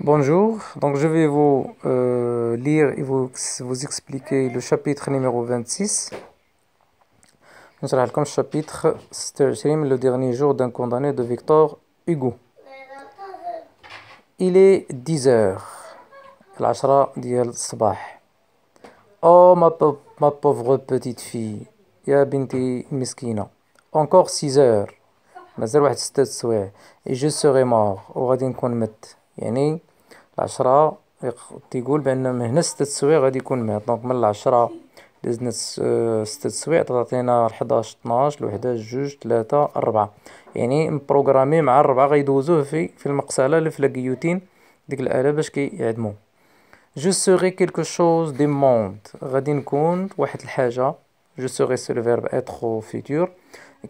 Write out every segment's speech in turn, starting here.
Bonjour, donc je vais vous euh, lire et vous, vous, expliquer le chapitre numéro 26. Nous allons comme chapitre euh, le dernier jour d'un condamné de Victor Hugo. Il est 10 heures. Oh ma, pauvre petite fille, ya binti Encore 6 heures. Et je serai mort. يعني العشرة تيقول بان من هنا ستة سوايع غادي يكون مات دونك من العشرة دزنا آه، ستة سوايع تعطينا الحداش طناش الوحدة جوج تلاتة ربعة يعني مبروغرامي مع الربعة غيدوزوه في في المقسالة اللي في لاكيوتين ديك الآلة باش كيعدمو جو سوغي كيلكو شوز دي موند غادي نكون واحد الحاجة جو سوري سو لو فيرب او فيتور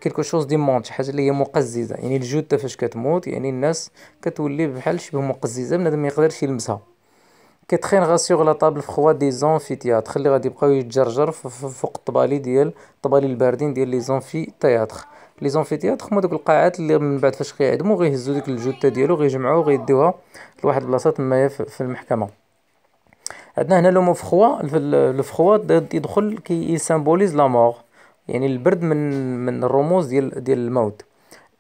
كيلكو شوز دي مونت شي حاجه اللي هي مقززه يعني الجوده فاش كتموت يعني الناس كتولي بحال شبه مقززه بنادم ما يقدرش يلمسها كتخين غا سيغ لا طابل فخوا دي زونفي تياتر اللي غادي يبقاو يتجرجر فوق الطبالي ديال الطبالي الباردين ديال لي زونفي تياتر لي زونفي تياتر هما دوك القاعات اللي من بعد فاش كيعدمو غيهزو ديك الجثه ديالو غيجمعوها غيديوها لواحد البلاصه تمايا في المحكمه عندنا هنا لومو فخوا الفخوا يدخل كي سامبوليز لا مور يعني البرد من من الرموز ديال ديال الموت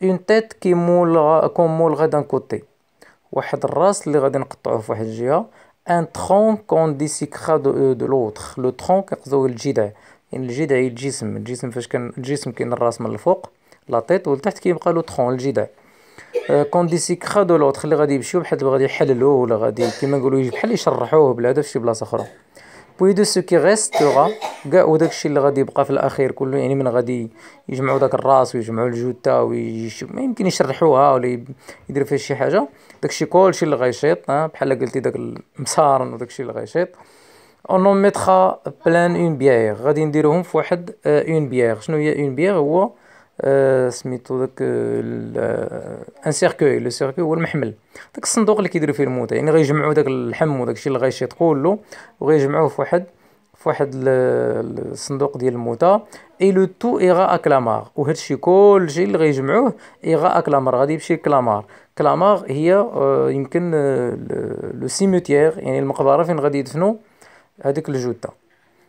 اون تيت كي مول كون مول غدا كوتي واحد الراس اللي غادي نقطعوه في واحد الجهه ان ترون كون ديسيكرا دو دو لوتر لو ترون كيقزو الجذع يعني الجذع هي الجسم الجسم فاش كان الجسم كاين الراس من الفوق لا تيت والتحت كيبقى لو ترون الجذع آه، دي كخا دو لوتر اللي غادي يمشيو بحال غادي يحللوه ولا غادي كيما نقولوا بحال يشرحوه بلا هذا فشي بلاصه اخرى بوي دو سو كي ريستورا كاع وداك الشيء اللي غادي يبقى في الاخير كله يعني من غادي يجمعوا داك الراس ويجمعوا الجوته ويش ما يمكن يشرحوها ولا يدير فيها شي حاجه داك الشيء كلشي اللي غيشيط بحال قلتي داك المصارن وداك الشيء اللي غيشيط اون ميترا بلان اون بيير غادي نديروهم في واحد اون آه، بيير شنو هي اون بيير هو آه، سميتو داك ان سيركوي لو سيركوي هو المحمل داك الصندوق اللي كيديروا فيه الموتى يعني غيجمعوا داك الحم وداك الشيء اللي غيشيط كله وغيجمعوه في واحد في واحد الصندوق ديال الموتى اي لو تو ايغا اكلامار وهذا الشيء كلشي اللي غيجمعوه ايغا اكلامار غادي يمشي كلامار كلامار هي آه، يمكن آه، لو سيموتيير يعني المقبره فين غادي يدفنوا هذيك الجثه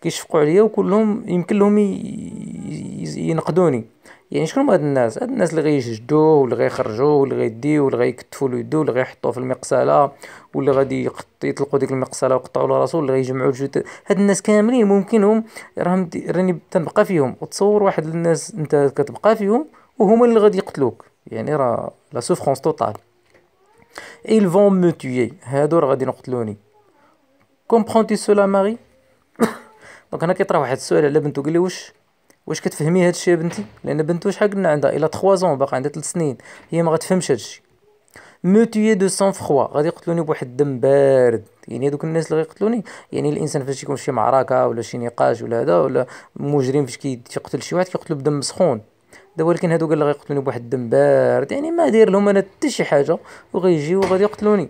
كيشفقوا عليا وكلهم يمكن لهم ينقدوني يعني شكون هاد الناس هاد الناس اللي غيجدوه واللي غيخرجوه واللي غيديو واللي غيكتفوا له واللي غيحطوه في المقصله واللي غادي يطلقوا ديك المقصله ويقطعوا له راسو واللي غيجمعوا الجثث هاد الناس كاملين ممكنهم راهم راني تنبقى فيهم وتصور واحد الناس انت كتبقى فيهم وهما اللي غادي يقتلوك يعني راه لا سوفرونس توتال ils فون مو tuer هادو راه غادي يقتلوني كومبرونتي سولا ماري دونك هنا كيطرح واحد السؤال على بنتو قال لي واش واش كتفهمي هذا الشيء يا بنتي لان بنتو شحال قلنا عندها الى 3 زون باقي عندها 3 سنين هي ما غتفهمش هذا الشيء موتيي دو سون فخوا غادي يقتلوني بواحد الدم بارد يعني هذوك الناس اللي غيقتلوني يعني الانسان فاش يكون شي معركه ولا شي نقاش ولا هذا ولا مجرم فاش كيقتل شي واحد كيقتلو بدم سخون دابا ولكن قال اللي غيقتلوني بواحد الدم بارد يعني ما داير لهم انا حتى شي حاجه وغيجيو وغادي يقتلوني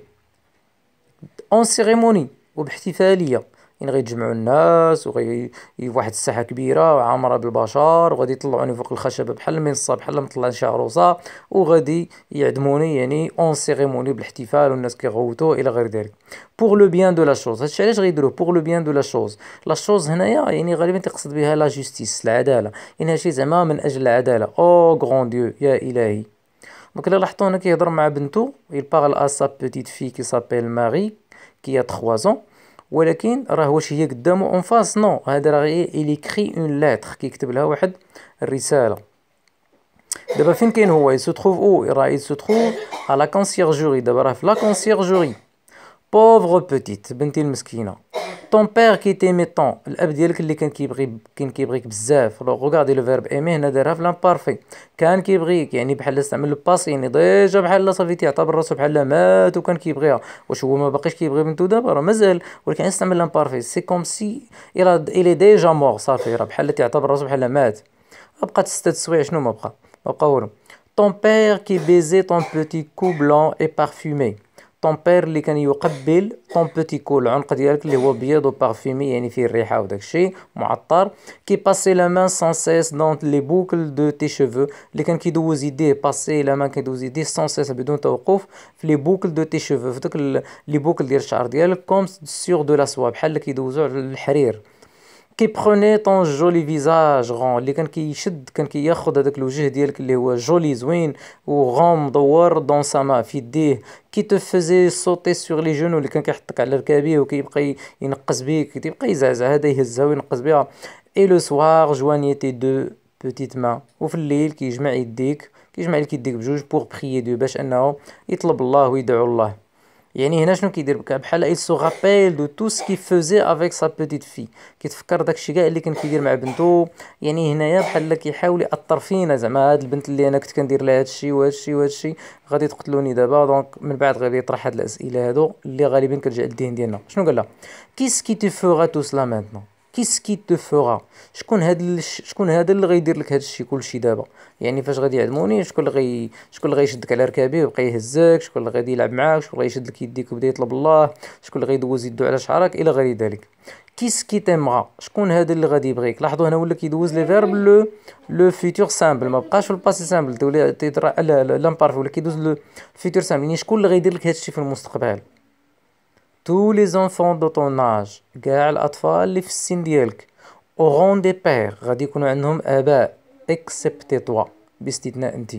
اون سيريموني وباحتفاليه يعني غيتجمعوا الناس وغي واحد الساحه كبيره عامره بالبشر وغادي يطلعوني فوق الخشبه بحال المنصه بحال مطلع شعروسه وغادي يعدموني يعني اون سيريموني بالاحتفال والناس كيغوتوا الى غير ذلك بوغ لو بيان دو لا شوز هادشي علاش غيديروه بوغ لو بيان دو لا شوز لا شوز هنايا يعني غالبا تقصد بها لا جوستيس العداله يعني هادشي زعما من اجل العداله او غون ديو يا الهي دونك الا لاحظتوا هنا كيهضر مع بنته يل parle à سا petite في كي سابيل Marie كي a 3 ans ولكن راه واش هي قدامه اون فاس نو هذا راه الي كري اون لاتر كيكتب لها واحد الرساله دابا فين كاين هو يسو تروف او راه يسو تروف على كونسيرجوري دابا راه في لا كونسيرجوري بوفغ بوتيت بنتي المسكينه طون بير كي تيمي طون الاب ديالك اللي كان كيبغي كان كيبغيك بزاف روغاردي لو فيرب ايمي هنا دارها في لامبارفي كان كيبغيك يعني بحال استعمل لو باسي يعني ديجا بحال صافي تيعتبر راسو بحال مات وكان كيبغيها واش هو ما باقيش كيبغي بنتو دابا راه مازال ولكن استعمل لامبارفي سي كوم سي الى الي ديجا مور صافي راه بحال تيعتبر راسو بحال مات بقات ستة سوايع شنو ما بقى ما بقى والو طون بير كي بيزي طون بوتي كو بلون اي بارفومي طون بير اللي كان يقبل طون بوتي كول العنق ديالك اللي هو بيض وبارفيمي يعني فيه الريحه وداك الشيء معطر كي باسي لا مان سون سيس دون لي بوكل دو تي شيفو اللي كان كيدوز يديه باسي لا مان كيدوز يديه سون سيس بدون توقف في لي بوكل دو تي شيفو في دوك لي بوكل ديال الشعر ديالك كوم سيغ دو لا سوا بحال اللي كيدوزو على الحرير كي بروني طون جولي فيزاج غون اللي كان كيشد كان كياخد هذاك الوجه ديالك اللي هو جولي زوين وغون مدور دون سا ما في يديه كي تو فيزي سوتي سور لي جونو اللي كان كيحطك على ركابيه وكيبقى ينقز بيك كيبقى يزعزع هذا يهزها وينقص بها اي لو سوار جواني تي دو بوتيت ما وفي الليل كيجمع يديك كيجمع لك يديك بجوج بوغ بخيي دو باش انه يطلب الله ويدعو الله يعني هنا شنو كيدير بك بحال اي سو غابيل دو تو سكي فوزي افيك سا بوتيت في كيتفكر داكشي كاع اللي كان كيدير مع بنتو يعني هنايا بحال كيحاول ياثر فينا زعما هاد البنت اللي انا كنت كندير لها هادشي وهادشي وهادشي غادي تقتلوني دابا دونك من بعد غادي يطرح هاد الاسئله هادو اللي غالبا كرجع للدين ديالنا شنو قال لها كيس كي تي فوغا تو سلا مانتنون كيسكي دو فوغا شكون هاد شكون هذا اللي غيدير لك هذا الشيء كلشي دابا يعني فاش غادي يعدموني شكون اللي غي شكون اللي غيشدك على ركابي ويبقى يهزك شكون اللي غادي يلعب معاك شكون اللي غيشد لك يديك ويبدا يطلب الله شكون اللي غيدوز يدو على شعرك الى غير ذلك كيس كي تيمغا شكون هذا اللي غادي يبغيك لاحظوا هنا ولا كيدوز لي فيرب لو لو فيتور سامبل ما بقاش في الباسي سامبل تولي تيدرا لا لامبارفي ولا كيدوز لو فيتور سامبل يعني شكون اللي غيدير لك هذا الشيء في المستقبل tous les enfants de ton âge كاع الأطفال اللي في السن ديالك auront دي pères غادي يكونوا عندهم آباء excepté toi باستثناء انت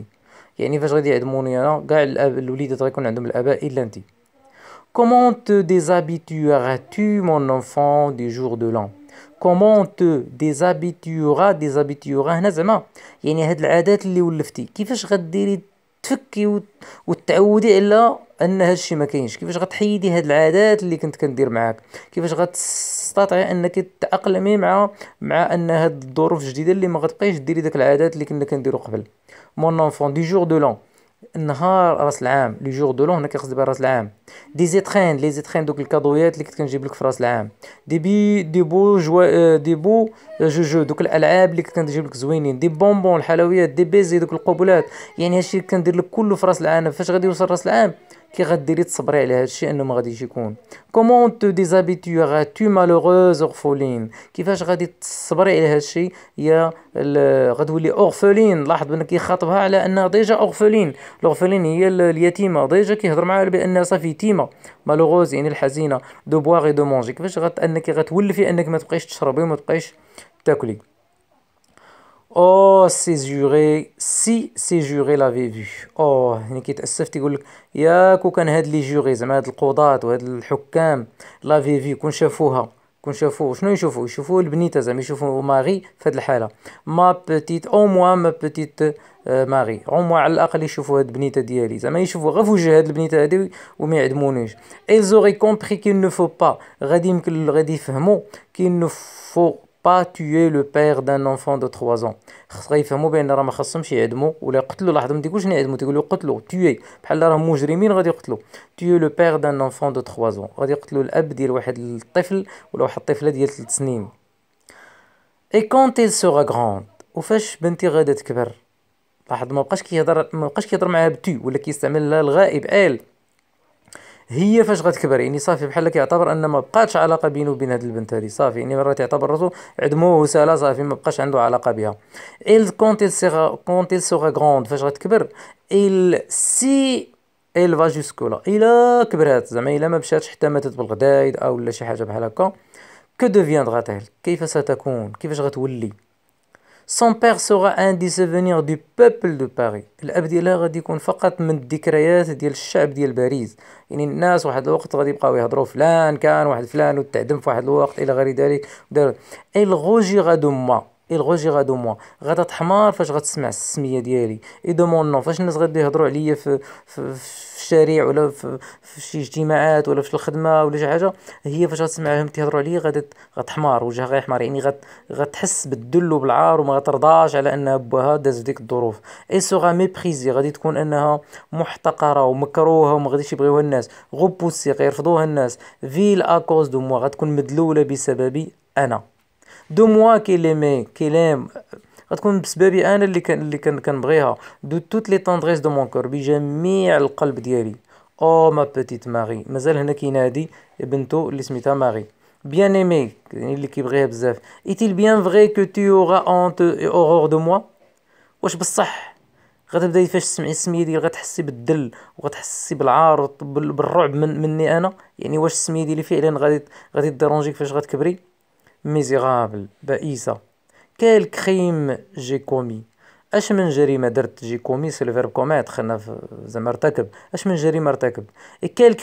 يعني فاش غادي يعدموني انا كاع الوليدات غيكون عندهم الاباء الا انت Comment te déshabitueras-tu, mon enfant, du jour de l'an Comment te déshabitueras, déshabitueras هنا زعما يعني هاد العادات اللي ولفتي كيفاش غديري تفكي وتعودي على ان هذا الشيء ما كاينش كيفاش غتحيدي هاد العادات اللي كنت كندير معاك كيفاش غتستطيعي انك تتاقلمي مع مع ان هاد الظروف الجديده اللي ما غتبقايش ديري داك العادات اللي كنا كنديرو قبل مون انفون دي جور دو لون النهار راس العام لي جور دو لون هنا كيقصد بها راس العام دي زيتخين لي زيتخين دوك الكادويات اللي كنت كنجيب لك في راس العام دي بي دي بو جو آه، دي بو آه، جو جو دوك الالعاب اللي كنت كنجيب لك زوينين دي بونبون الحلويات دي بيزي دوك القبلات يعني هادشي كندير لك كله في راس العام فاش غادي يوصل راس العام كي غديري تصبري على هذا الشيء انه ما غاديش يكون كومون تو ديزابيتيغا تو مالوغوز اورفولين كيفاش غادي تصبري على هذا الشيء يا غتولي اورفولين لاحظ بانك كيخاطبها على انها ديجا اورفولين الاورفولين هي اليتيمه ديجا كيهضر معها بانها صافي تيمه مالوغوز يعني الحزينه دو بواغي دو مونجي كيفاش غت انك غتولفي انك ما تبقايش تشربي وما تبقايش تاكلي اوه سي جوري سي سي جوري لافي فيو اوه يعني كيتاسف تيقول لك يا كو كان هاد لي جوري زعما هاد القضاة وهاد الحكام لافي فيو كون شافوها كون شافو شنو يشوفو يشوفو البنيته زعما يشوفو ماري في هاد الحاله ما بتيت او موا ما بتيت ماري او موا على الاقل يشوفو هاد البنيته ديالي زعما يشوفو غير في وجه هاد البنيته هادي وما يعدمونيش زوري كومبري كي نو فو با غادي يمكن غادي يفهمو كي نو فو با تيي لو بير دان انفون دو 3 ans خص يفهموا بان راه ما خصهمش يعدموا ولا يقتلوا لاحظوا ما تيقولش يعدموا تيقولوا قتلوا تيي بحال راه مجرمين غادي يقتلوا تيي لو بير دان انفون دو 3 ans غادي يقتلوا الاب ديال واحد الطفل ولا واحد الطفله ديال 3 سنين اي كونت il sera grand وفاش بنتي غادا تكبر لاحظ ما بقاش كيهضر ما بقاش كيهضر معاها بتي ولا كيستعمل لا الغائب ال هي فاش غتكبر يعني صافي بحال كيعتبر ان ما بقاتش علاقه بينه وبين هاد البنت هادي صافي يعني مرات يعتبر راسو عدمه وسالا صافي ما بقاش عنده علاقه بها ايل quand سيغا sera quand غروند فاش غتكبر ايل سي ايل va jusque là الى كبرات زعما الى ما مشاتش حتى ماتت بالغدايد او ولا شي حاجه بحال هكا كو دوفيان تيل كيف ستكون كيفاش غتولي Son père sera un des souvenirs du peuple de Paris الاب ديالها غادي يكون فقط من الذكريات ديال الشعب ديال باريس يعني الناس واحد الوقت غادي يبقاو يهضروا فلان كان واحد فلان وتعدم في واحد الوقت الى غير ذلك دار الغوجي غادو ما الغوجي غادو موا غادا تحمار فاش غتسمع السميه ديالي اي دو نو فاش الناس غادي يهضروا عليا في, في, في الشارع ولا في, في شي اجتماعات ولا في الخدمه ولا شي حاجه هي فاش غتسمعهم تيهضروا عليا غادي غتحمار وجهها غيحمر يعني غت غتحس بالذل وبالعار وما غترضاش على انها بوها داز في ديك الظروف اي سوغا ميبريزي غادي تكون انها محتقره ومكروهه وما غاديش يبغيوها الناس غوبوسي غيرفضوها الناس فيل اكوز دو موا غتكون مدلوله بسببي انا دو موا كيليمي كيليم غتكون بسببي انا اللي كان اللي كان كنبغيها دو توت لي طوندريس دو مون كور بجميع القلب ديالي او ما بيتيت ماري مازال هنا كينادي بنتو اللي سميتها ماري ايمي يعني اللي كيبغيها بزاف ايتيل بيان bien كو que tu اونت honte اورور دو موا واش بصح غتبداي فاش تسمعي السميه ديالي غتحسي بالدل وغتحسي بالعار بالرعب من مني انا يعني واش السميه ديالي فعلا غادي غادي ديرونجيك فاش غتكبري ميزيرابل بائسة كال كريم جي كومي اش من جريمه درت جي كومي سي لو فيرب كوميت خلنا زعما ارتكب اش من جريمه ارتكب اي كال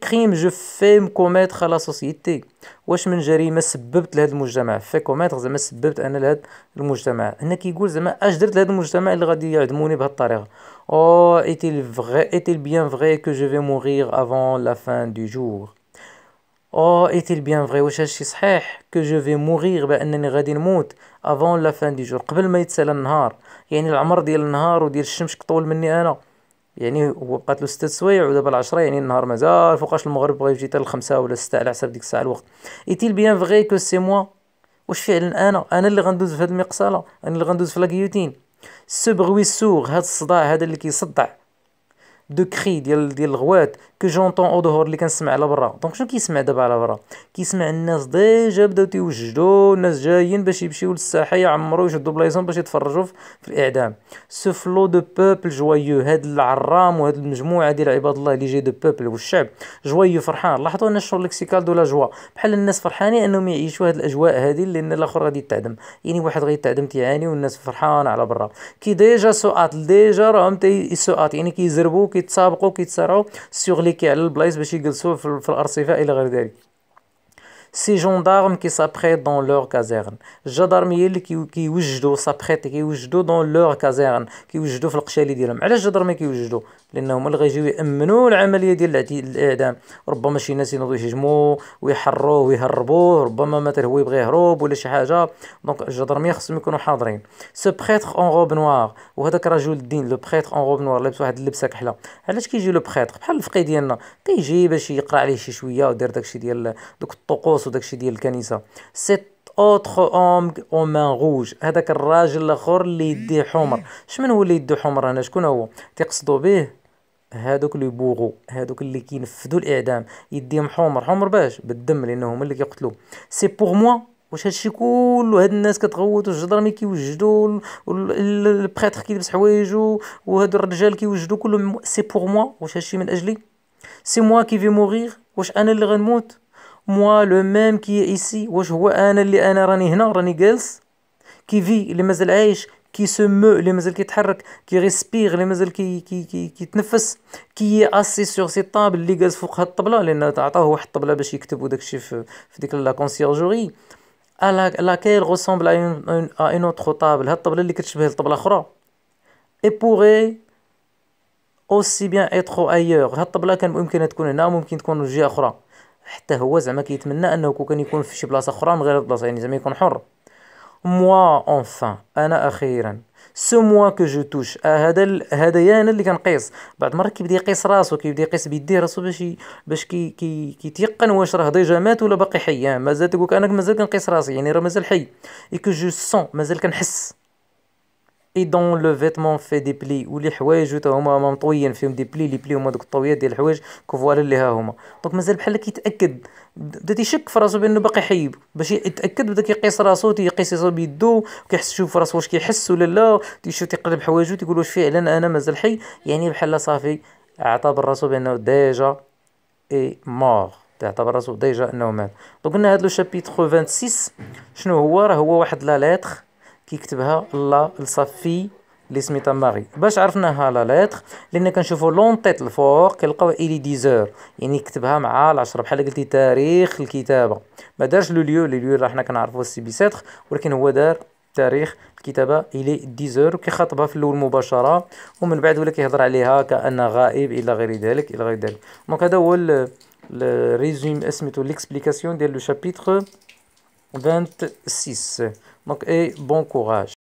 كريم جو فيم كوميت خلا سوسيتي واش من جريمه سببت لهذا المجتمع في كوميت زعما سببت انا لهذا المجتمع هنا كيقول زعما اش درت لهذا المجتمع اللي غادي يعدموني بهذه الطريقه او ايتيل فغي ايتيل بيان فغي كو جو في موغيغ افون لا فان دو جور او ايتيل بيان فغي واش هادشي صحيح كو جو في موغيغ بانني غادي نموت افون لا فان دي جور قبل ما يتسالى النهار يعني العمر ديال النهار وديال الشمس كطول مني انا يعني هو بقات له ستة سوايع ودابا العشرة يعني النهار مازال فوقاش المغرب بغا يجي حتى 5 ولا ستة على حسب ديك الساعة الوقت ايتيل بيان فغي كو سي موا واش فعلا انا انا اللي غندوز في هاد المقصلة انا اللي غندوز في لا غيوتين سو بغوي سوغ هاد الصداع هذا اللي كيصدع دو كري ديال ديال الغوات كو جونطون او دهور اللي كنسمع على برا دونك شنو كيسمع دابا على برا كيسمع الناس ديجا بداو تيوجدوا الناس جايين باش يمشيو للساحه يعمروا يشدوا بلايصهم باش يتفرجوا في الاعدام سو فلو دو بوبل جويو هاد العرام وهاد المجموعه ديال عباد الله اللي جاي دو بوبل والشعب جويو فرحان لاحظوا ان الشور ليكسيكال دو لا جوا بحال الناس فرحانين انهم يعيشوا هاد الاجواء هادي لان الاخر غادي يتعدم يعني واحد غيتعدم تيعاني والناس فرحانه على برا كي ديجا سوات ديجا راهم تي سوات يعني كيزربوا كي كيتسابقوا كيتسارعوا سيغ ليكي على البلايص باش يجلسوا في الارصفه الى غير ذلك سي جوندارم كي سابريت دون لور كازيرن الجدرميه اللي كي كيوجدوا سابريت كيوجدوا دون لور كازيرن كيوجدوا في القشالي ديالهم علاش الجدرميه كيوجدوا لان هما اللي غيجيو يامنوا العمليه ديال الاعدام ربما شي ناس ينوضوا يهجموه ويحروه ويهربوه ربما مثلا هو يبغي يهرب ولا شي حاجه دونك الجدرميه خصهم يكونوا حاضرين سو بريتر اون روب نوار وهذاك رجل الدين لو بريتر اون روب نوار لابس واحد اللبسه كحله علاش كيجي لو بريتر بحال الفقيه ديالنا كيجي باش يقرا عليه شي شويه ودير داكشي ديال دوك الطقوس الرصاص وداكشي ديال الكنيسه سيت اوتر اوم او مان روج هذاك الراجل الاخر اللي يديه حمر شمن هو اللي يدو حمر هنا شكون هو تيقصدوا به هادوك لي بوغو هادوك اللي كينفذوا الاعدام يديهم حمر حمر باش بالدم لانه هما اللي كيقتلوا سي بوغ موا واش هادشي كله هاد الناس كتغوت والجدران ملي كيوجدوا البريتر كيلبس حوايجو وهاد الرجال كيوجدوا كلهم سي بوغ موا واش هادشي من اجلي سي موا كي في موغير واش انا اللي غنموت موا لو ميم كي ايسي واش هو انا اللي انا راني هنا راني جالس كي في اللي مازال عايش كي سمو اللي مازال كيتحرك كي ريسبيغ اللي مازال كي كي كي كيتنفس كي اسي سور سي طابل اللي جالس فوق هاد الطبله لان عطاوه واحد الطبله باش يكتب داكشي في, في ديك لا كونسيرجوري لا لاكيل ريسومبل ا اون اوتر طابل هاد الطبله اللي كتشبه لطبله اخرى اي بوغي اوسي بيان اترو ايور هاد الطبله كان ممكن تكون هنا ممكن تكون في جهه اخرى حتى هو زعما كيتمنى انه كون كان يكون في شي بلاصه اخرى من غير البلاصه يعني زعما يكون حر موا اونفان انا اخيرا سو موا كو جو توش هذا هذايا انا اللي كنقيس بعض المرات كيبدا يقيس راسو كيبدا يقيس بيديه راسو باش باش كي كي كيتيقن واش راه ديجا مات ولا باقي حي آه، مازال تقولك انا مازال كنقيس راسي يعني راه مازال حي اي كو جو سون مازال كنحس دون لو فيتمون في دي بلي ولي حوايج حتى هما مطويين فيهم دي بلي لي بلي هما دوك الطويات ديال الحوايج كوفوال اللي ها هما دونك مازال بحال كيتاكد بدا تيشك في راسو بانه باقي حي باش يتاكد بدا كيقيس راسو تيقيس راسو بيدو كيحس يشوف راسو واش كيحس ولا لا تيشوف تيقلب حوايجو تيقول واش فعلا انا مازال حي يعني بحال صافي اعتبر راسو بانه ديجا اي مور تعتبر راسو ديجا انه مات دونك قلنا هاد لو شابيتر 26 شنو هو راه هو واحد لا ليتر كيكتبها لا لصفي لي سميتها ماري باش عرفناها لا ليتر لان كنشوفو لون تيت الفوق كنلقاو الي ديزور يعني كتبها مع العشرة بحال قلتي تاريخ الكتابه ما دارش لو ليو لو راه حنا كنعرفو سي بي سيتر ولكن هو دار تاريخ الكتابه الي ديزور كيخاطبها في الاول مباشره ومن بعد ولا كيهضر عليها كان غائب الى غير ذلك الى غير ذلك دونك هذا هو الريزوم اسميتو ليكسبليكاسيون ديال لو شابيتر 26 Donc, et bon courage.